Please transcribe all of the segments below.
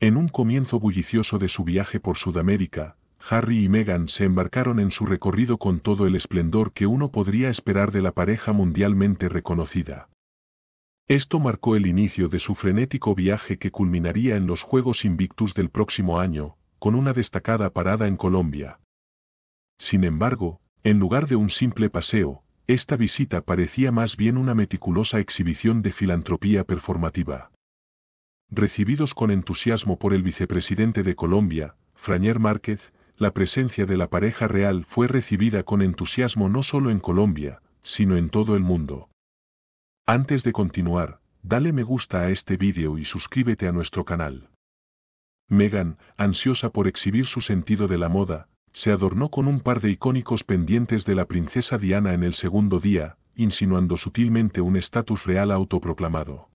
En un comienzo bullicioso de su viaje por Sudamérica, Harry y Meghan se embarcaron en su recorrido con todo el esplendor que uno podría esperar de la pareja mundialmente reconocida. Esto marcó el inicio de su frenético viaje que culminaría en los Juegos Invictus del próximo año, con una destacada parada en Colombia. Sin embargo, en lugar de un simple paseo, esta visita parecía más bien una meticulosa exhibición de filantropía performativa recibidos con entusiasmo por el vicepresidente de Colombia, Frañer Márquez, la presencia de la pareja real fue recibida con entusiasmo no solo en Colombia, sino en todo el mundo. Antes de continuar, dale me gusta a este vídeo y suscríbete a nuestro canal. Megan, ansiosa por exhibir su sentido de la moda, se adornó con un par de icónicos pendientes de la princesa Diana en el segundo día, insinuando sutilmente un estatus real autoproclamado.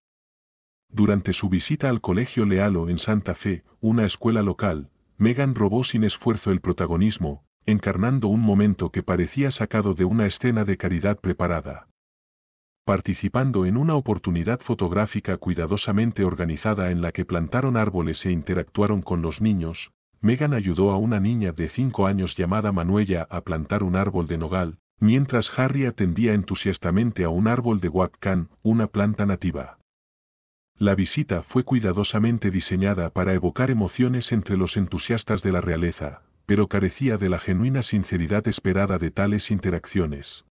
Durante su visita al Colegio Lealo en Santa Fe, una escuela local, Megan robó sin esfuerzo el protagonismo, encarnando un momento que parecía sacado de una escena de caridad preparada. Participando en una oportunidad fotográfica cuidadosamente organizada en la que plantaron árboles e interactuaron con los niños, Megan ayudó a una niña de cinco años llamada Manuela a plantar un árbol de nogal, mientras Harry atendía entusiastamente a un árbol de huacán, una planta nativa. La visita fue cuidadosamente diseñada para evocar emociones entre los entusiastas de la realeza, pero carecía de la genuina sinceridad esperada de tales interacciones.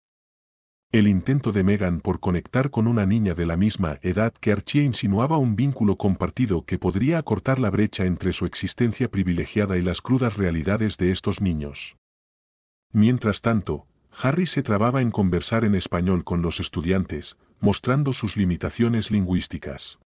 El intento de Meghan por conectar con una niña de la misma edad que Archie insinuaba un vínculo compartido que podría acortar la brecha entre su existencia privilegiada y las crudas realidades de estos niños. Mientras tanto, Harry se trababa en conversar en español con los estudiantes, mostrando sus limitaciones lingüísticas.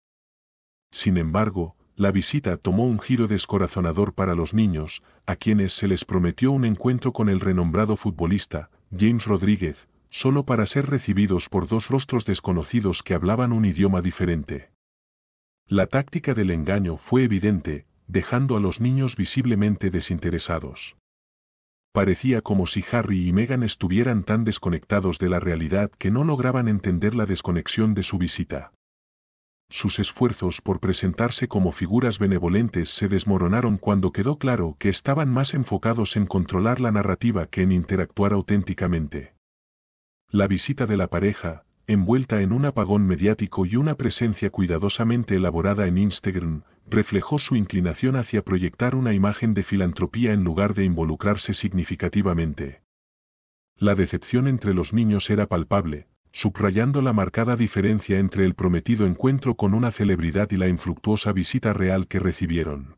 Sin embargo, la visita tomó un giro descorazonador para los niños, a quienes se les prometió un encuentro con el renombrado futbolista, James Rodríguez, solo para ser recibidos por dos rostros desconocidos que hablaban un idioma diferente. La táctica del engaño fue evidente, dejando a los niños visiblemente desinteresados. Parecía como si Harry y Meghan estuvieran tan desconectados de la realidad que no lograban entender la desconexión de su visita. Sus esfuerzos por presentarse como figuras benevolentes se desmoronaron cuando quedó claro que estaban más enfocados en controlar la narrativa que en interactuar auténticamente. La visita de la pareja, envuelta en un apagón mediático y una presencia cuidadosamente elaborada en Instagram, reflejó su inclinación hacia proyectar una imagen de filantropía en lugar de involucrarse significativamente. La decepción entre los niños era palpable, subrayando la marcada diferencia entre el prometido encuentro con una celebridad y la infructuosa visita real que recibieron.